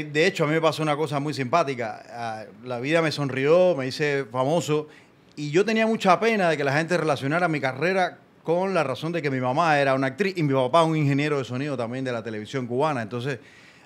de hecho, a mí me pasó una cosa muy simpática. Ah, la vida me sonrió, me hice famoso y yo tenía mucha pena de que la gente relacionara mi carrera con la razón de que mi mamá era una actriz y mi papá un ingeniero de sonido también de la televisión cubana. Entonces,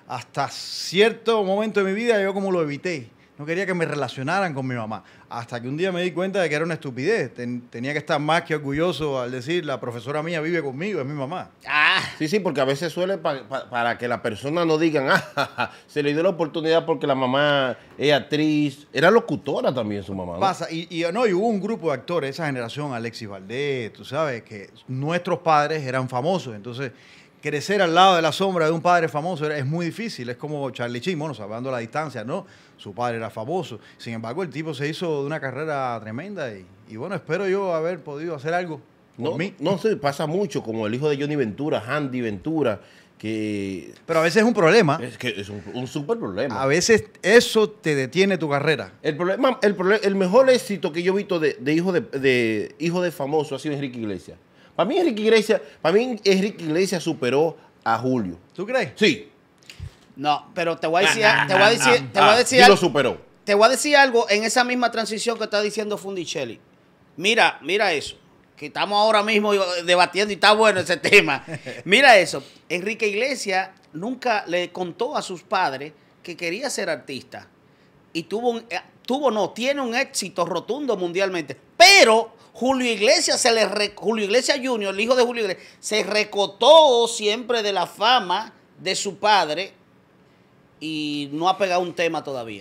hasta cierto momento de mi vida yo como lo evité. No quería que me relacionaran con mi mamá. Hasta que un día me di cuenta de que era una estupidez. tenía que estar más que orgulloso al decir, la profesora mía vive conmigo, es mi mamá. Ah. Sí, sí, porque a veces suele para que la persona no digan, ah, se le dio la oportunidad porque la mamá es actriz. Era locutora también su mamá. Pasa, y, no, y hubo un grupo de actores, esa generación, Alexis Valdés, tú sabes, que nuestros padres eran famosos. Entonces, crecer al lado de la sombra de un padre famoso es muy difícil. Es como Charlie Sheen, bueno, la distancia, ¿no? Su padre era famoso. Sin embargo, el tipo se hizo de una carrera tremenda y, bueno, espero yo haber podido hacer algo. no, mí. no pasa mucho, como el hijo de Johnny Ventura, Handy Ventura, que... Pero a veces es un problema. Es que es un, super súper problema. A veces eso te detiene tu carrera. El problema, el, mejor éxito que yo he visto de, hijo de, de, hijo de famoso ha sido Enrique Iglesias. Para mí, Enrique Iglesias, para mí, Enrique superó a Julio. ¿Tú crees? Sí. No, pero te voy a decir, algo, lo superó. Te voy a decir algo en esa misma transición que está diciendo Fundicelli. Mira, mira eso. Que estamos ahora mismo debatiendo y está bueno ese tema. Mira eso. Enrique Iglesias nunca le contó a sus padres que quería ser artista y tuvo un, tuvo, no, tiene un éxito rotundo mundialmente. Pero Julio Iglesias, se le, Julio Iglesias Jr., el hijo de Julio Iglesias, se recotó siempre de la fama de su padre y no ha pegado un tema todavía.